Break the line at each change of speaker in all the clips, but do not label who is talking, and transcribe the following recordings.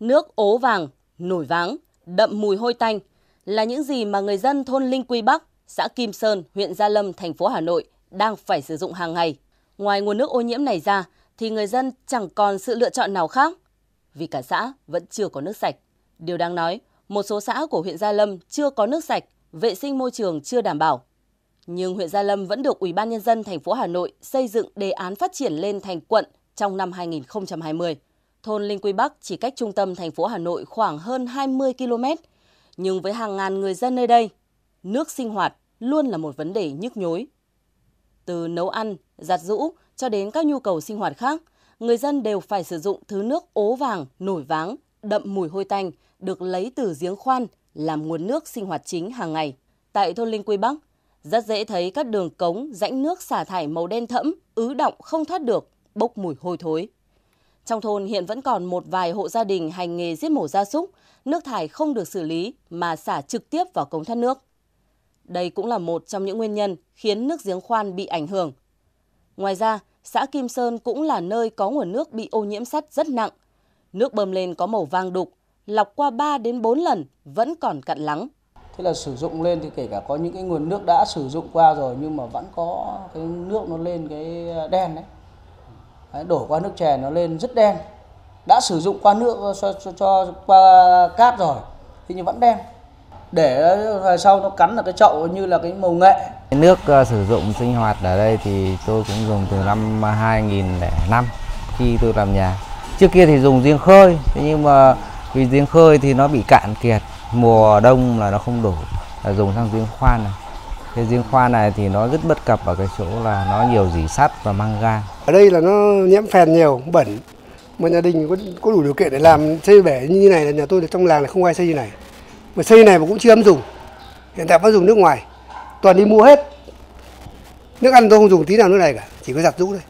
nước ố vàng, nổi váng, đậm mùi hôi tanh là những gì mà người dân thôn Linh Quy Bắc, xã Kim Sơn, huyện Gia Lâm, thành phố Hà Nội đang phải sử dụng hàng ngày. Ngoài nguồn nước ô nhiễm này ra thì người dân chẳng còn sự lựa chọn nào khác vì cả xã vẫn chưa có nước sạch. Điều đáng nói, một số xã của huyện Gia Lâm chưa có nước sạch, vệ sinh môi trường chưa đảm bảo. Nhưng huyện Gia Lâm vẫn được Ủy ban nhân dân thành phố Hà Nội xây dựng đề án phát triển lên thành quận trong năm 2020 thôn Linh Quy Bắc chỉ cách trung tâm thành phố Hà Nội khoảng hơn 20 km. Nhưng với hàng ngàn người dân nơi đây, nước sinh hoạt luôn là một vấn đề nhức nhối. Từ nấu ăn, giặt rũ cho đến các nhu cầu sinh hoạt khác, người dân đều phải sử dụng thứ nước ố vàng, nổi váng, đậm mùi hôi tanh được lấy từ giếng khoan làm nguồn nước sinh hoạt chính hàng ngày. Tại thôn Linh Quy Bắc, rất dễ thấy các đường cống, rãnh nước xả thải màu đen thẫm, ứ động không thoát được, bốc mùi hôi thối. Trong thôn hiện vẫn còn một vài hộ gia đình hành nghề giết mổ gia súc, nước thải không được xử lý mà xả trực tiếp vào cống thoát nước. Đây cũng là một trong những nguyên nhân khiến nước giếng khoan bị ảnh hưởng. Ngoài ra, xã Kim Sơn cũng là nơi có nguồn nước bị ô nhiễm sắt rất nặng. Nước bơm lên có màu vàng đục, lọc qua 3 đến 4 lần vẫn còn cặn lắng. Thế là sử dụng lên
thì kể cả có những cái nguồn nước đã sử dụng qua rồi nhưng mà vẫn có cái nước nó lên cái đen đấy đổ qua nước chè nó lên rất đen đã sử dụng qua nước cho, cho, cho qua cát rồi thì nhưng vẫn đen để sau nó cắn là cái chậu như là cái màu nghệ
nước uh, sử dụng sinh hoạt ở đây thì tôi cũng dùng từ năm 2005 khi tôi làm nhà trước kia thì dùng giếng khơi nhưng mà vì giếng khơi thì nó bị cạn kiệt mùa đông là nó không đổ là dùng sang giếng khoan này cái giếng khoan này thì nó rất bất cập ở cái chỗ là nó nhiều dỉ sắt và mang ga
ở đây là nó nhiễm phèn nhiều bẩn mà nhà đình có, có đủ điều kiện để làm xây bể như này là nhà tôi trong làng là không ai xây như này mà xây này mà cũng chưa dám dùng hiện tại vẫn dùng nước ngoài toàn đi mua hết nước ăn tôi không dùng tí nào nước này cả chỉ có giặt rũ thôi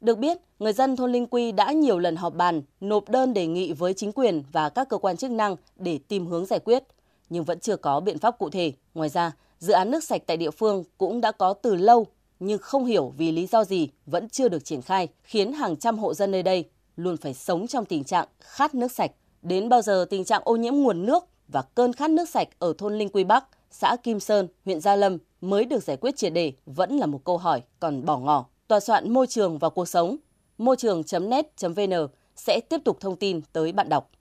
được biết người dân thôn Linh Quy đã nhiều lần họp bàn nộp đơn đề nghị với chính quyền và các cơ quan chức năng để tìm hướng giải quyết nhưng vẫn chưa có biện pháp cụ thể ngoài ra Dự án nước sạch tại địa phương cũng đã có từ lâu nhưng không hiểu vì lý do gì vẫn chưa được triển khai, khiến hàng trăm hộ dân nơi đây luôn phải sống trong tình trạng khát nước sạch. Đến bao giờ tình trạng ô nhiễm nguồn nước và cơn khát nước sạch ở thôn Linh Quy Bắc, xã Kim Sơn, huyện Gia Lâm mới được giải quyết triệt đề vẫn là một câu hỏi còn bỏ ngỏ. Tòa soạn Môi trường và Cuộc sống, môi trường.net.vn sẽ tiếp tục thông tin tới bạn đọc.